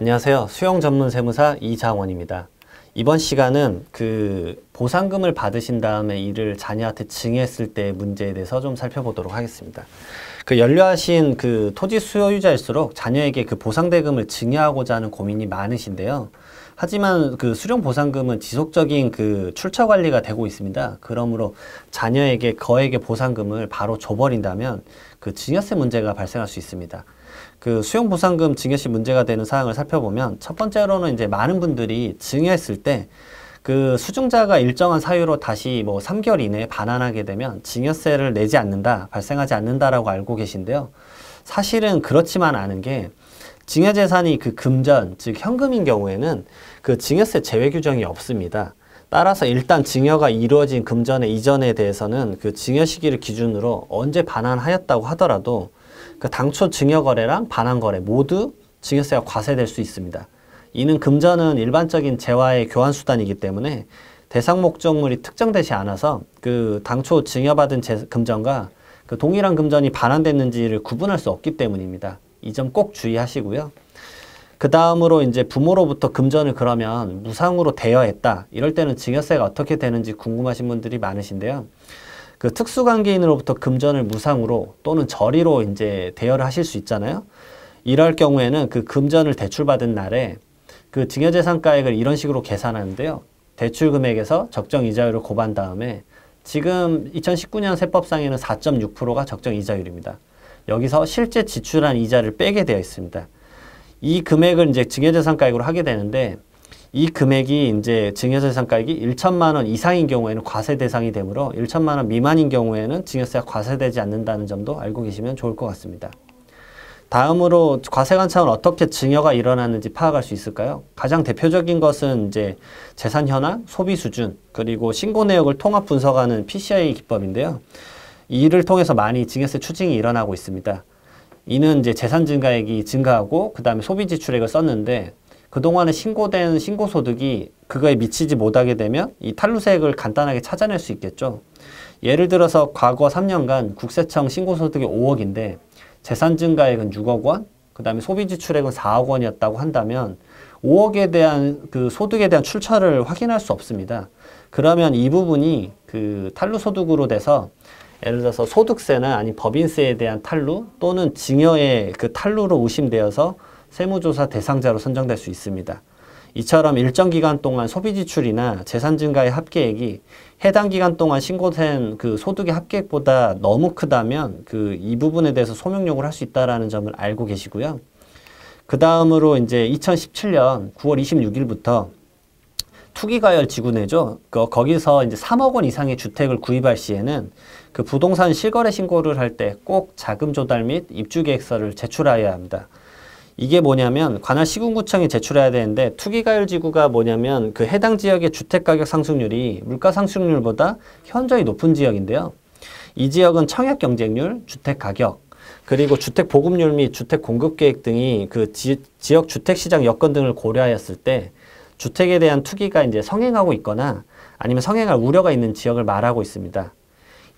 안녕하세요. 수영 전문 세무사 이장원입니다. 이번 시간은 그 보상금을 받으신 다음에 이를 자녀한테 증여했을 때 문제에 대해서 좀 살펴보도록 하겠습니다. 그 연료하신 그 토지 소유자일수록 자녀에게 그 보상대금을 증여하고자 하는 고민이 많으신데요. 하지만 그 수령 보상금은 지속적인 그 출처 관리가 되고 있습니다. 그러므로 자녀에게 거액의 보상금을 바로 줘버린다면 그 증여세 문제가 발생할 수 있습니다. 그 수용 보상금 증여 시 문제가 되는 사항을 살펴보면 첫 번째로는 이제 많은 분들이 증여했을 때 그 수증자가 일정한 사유로 다시 뭐 3개월 이내에 반환하게 되면 증여세를 내지 않는다, 발생하지 않는다라고 알고 계신데요. 사실은 그렇지만 않은 게 증여재산이 그 금전, 즉 현금인 경우에는 그 증여세 제외 규정이 없습니다. 따라서 일단 증여가 이루어진 금전의 이전에 대해서는 그 증여 시기를 기준으로 언제 반환하였다고 하더라도 그 당초 증여거래랑 반환거래 모두 증여세가 과세될 수 있습니다. 이는 금전은 일반적인 재화의 교환수단이기 때문에 대상 목적물이 특정되지 않아서 그 당초 증여받은 재, 금전과 그 동일한 금전이 반환됐는지를 구분할 수 없기 때문입니다. 이 점 꼭 주의하시고요. 그 다음으로 이제 부모로부터 금전을 그러면 무상으로 대여했다. 이럴 때는 증여세가 어떻게 되는지 궁금하신 분들이 많으신데요. 그 특수관계인으로부터 금전을 무상으로 또는 저리로 이제 대여를 하실 수 있잖아요. 이럴 경우에는 그 금전을 대출받은 날에 그 증여재산가액을 이런 식으로 계산하는데요. 대출 금액에서 적정 이자율을 고반 다음에 지금 2019년 세법상에는 4.6%가 적정 이자율입니다. 여기서 실제 지출한 이자를 빼게 되어 있습니다. 이 금액을 이제 증여재산가액으로 하게 되는데 이 금액이 이제 증여세 상가액이 1천만 원 이상인 경우에는 과세 대상이 되므로 1천만 원 미만인 경우에는 증여세가 과세되지 않는다는 점도 알고 계시면 좋을 것 같습니다. 다음으로 과세관찰은 어떻게 증여가 일어나는지 파악할 수 있을까요? 가장 대표적인 것은 이제 재산 현황, 소비 수준, 그리고 신고 내역을 통합 분석하는 PCI 기법인데요. 이를 통해서 많이 증여세 추징이 일어나고 있습니다. 이는 이제 재산 증가액이 증가하고 그 다음에 소비 지출액을 썼는데 그동안에 신고된 신고소득이 그거에 미치지 못하게 되면 이 탈루세액을 간단하게 찾아낼 수 있겠죠. 예를 들어서 과거 3년간 국세청 신고소득이 5억인데 재산 증가액은 6억 원, 그 다음에 소비지출액은 4억 원이었다고 한다면 5억에 대한 그 소득에 대한 출처를 확인할 수 없습니다. 그러면 이 부분이 그 탈루소득으로 돼서 예를 들어서 소득세나 아니 법인세에 대한 탈루 또는 증여의 그 탈루로 의심되어서 세무조사 대상자로 선정될 수 있습니다. 이처럼 일정 기간 동안 소비 지출이나 재산 증가의 합계액이 해당 기간 동안 신고된 그 소득의 합계액보다 너무 크다면 그 이 부분에 대해서 소명 요구할수 있다라는 점을 알고 계시고요. 그 다음으로 이제 2017년 9월 26일부터 투기가열 지구내죠. 그, 거기서 이제 3억 원 이상의 주택을 구입할 시에는 그 부동산 실거래 신고를 할 때 꼭 자금 조달 및 입주 계획서를 제출하여야 합니다. 이게 뭐냐면 관할 시군구청이 제출해야 되는데 투기가열지구가 뭐냐면 그 해당 지역의 주택가격 상승률이 물가 상승률보다 현저히 높은 지역인데요. 이 지역은 청약 경쟁률, 주택가격, 그리고 주택 보급률 및 주택 공급 계획 등이 그 지, 지역 주택 시장 여건 등을 고려하였을 때 주택에 대한 투기가 이제 성행하고 있거나 아니면 성행할 우려가 있는 지역을 말하고 있습니다.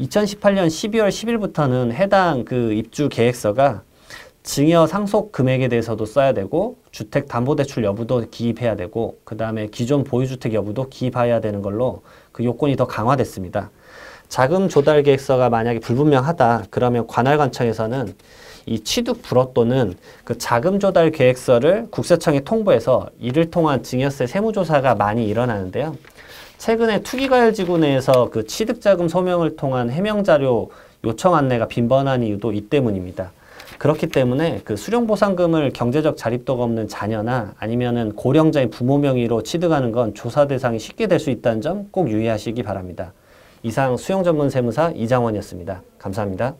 2018년 12월 10일부터는 해당 그 입주 계획서가 증여 상속 금액에 대해서도 써야 되고 주택 담보 대출 여부도 기입해야 되고 그다음에 기존 보유 주택 여부도 기입해야 되는 걸로 그 요건이 더 강화됐습니다. 자금 조달 계획서가 만약에 불분명하다 그러면 관할 관청에서는 이 취득 불허 또는 그 자금 조달 계획서를 국세청에 통보해서 이를 통한 증여세 세무조사가 많이 일어나는데요. 최근에 투기과열지구 내에서 그 취득자금 소명을 통한 해명자료 요청 안내가 빈번한 이유도 이 때문입니다. 그렇기 때문에 그 수령보상금을 경제적 자립도가 없는 자녀나 아니면은 고령자의 부모 명의로 취득하는 건 조사 대상이 쉽게 될 수 있다는 점 꼭 유의하시기 바랍니다. 이상 수영전문세무사 이장원이었습니다. 감사합니다.